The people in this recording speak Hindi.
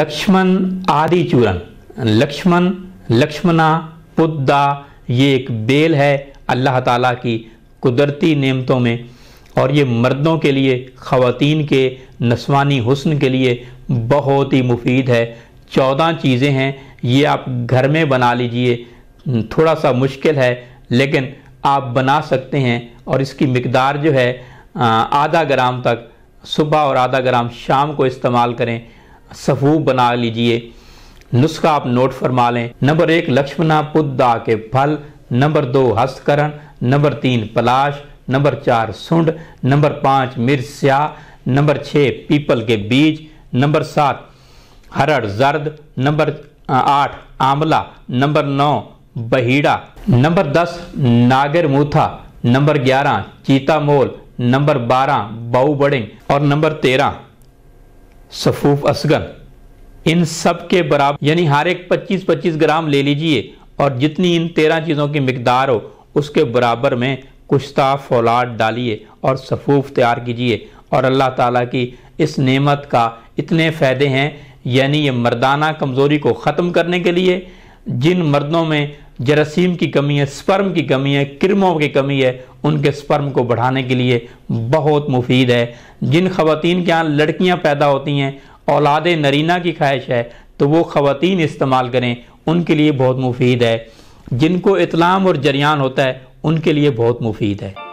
लक्ष्मण आदि चूरन लक्ष्मण लक्ष्मणा पुद्दा ये एक बेल है अल्लाह ताला की कुदरती नेमतों में और ये मर्दों के लिए ख़वातीन के नस्वानी हुस्न के लिए बहुत ही मुफीद है चौदह चीज़ें हैं ये आप घर में बना लीजिए थोड़ा सा मुश्किल है लेकिन आप बना सकते हैं और इसकी मकदार जो है आधा ग्राम तक सुबह और आधा ग्राम शाम को इस्तेमाल करें सफूब बना लीजिए नुस्खा आप नोट फरमा लें नंबर एक लक्ष्मणा पुद्दा के फल नंबर दो हस्तकरण नंबर तीन पलाश नंबर चार सुंड नंबर पाँच मिर्स्या नंबर छः पीपल के बीज नंबर सात हरड़ जर्द नंबर आठ आंवला नंबर नौ बहीड़ा नंबर दस नागर मूथा नंबर ग्यारह चीता मोल नंबर बारह बाऊ बड़िंग और नंबर तेरह सफूफ असगर इन सब के बराबर यानी हर एक 25-25 ग्राम ले लीजिए और जितनी इन तेरह चीज़ों की मकदार हो उसके बराबर में कुश्ता फौलाद डालिए और सफूफ तैयार कीजिए और अल्लाह ताला की इस नेमत का इतने फ़ायदे हैं यानी ये मर्दाना कमज़ोरी को ख़त्म करने के लिए जिन मर्दों में जरासीम की कमी है स्पर्म की कमी है किरमों की कमी है उनके स्पर्म को बढ़ाने के लिए बहुत मुफीद है जिन ख़वान के यहाँ लड़कियाँ पैदा होती हैं औलाद नरीना की ख्वाहिश है तो वो ख़वान इस्तेमाल करें उनके लिए बहुत मुफीद है जिनको इतलाम और जरियान होता है उनके लिए बहुत मुफीद है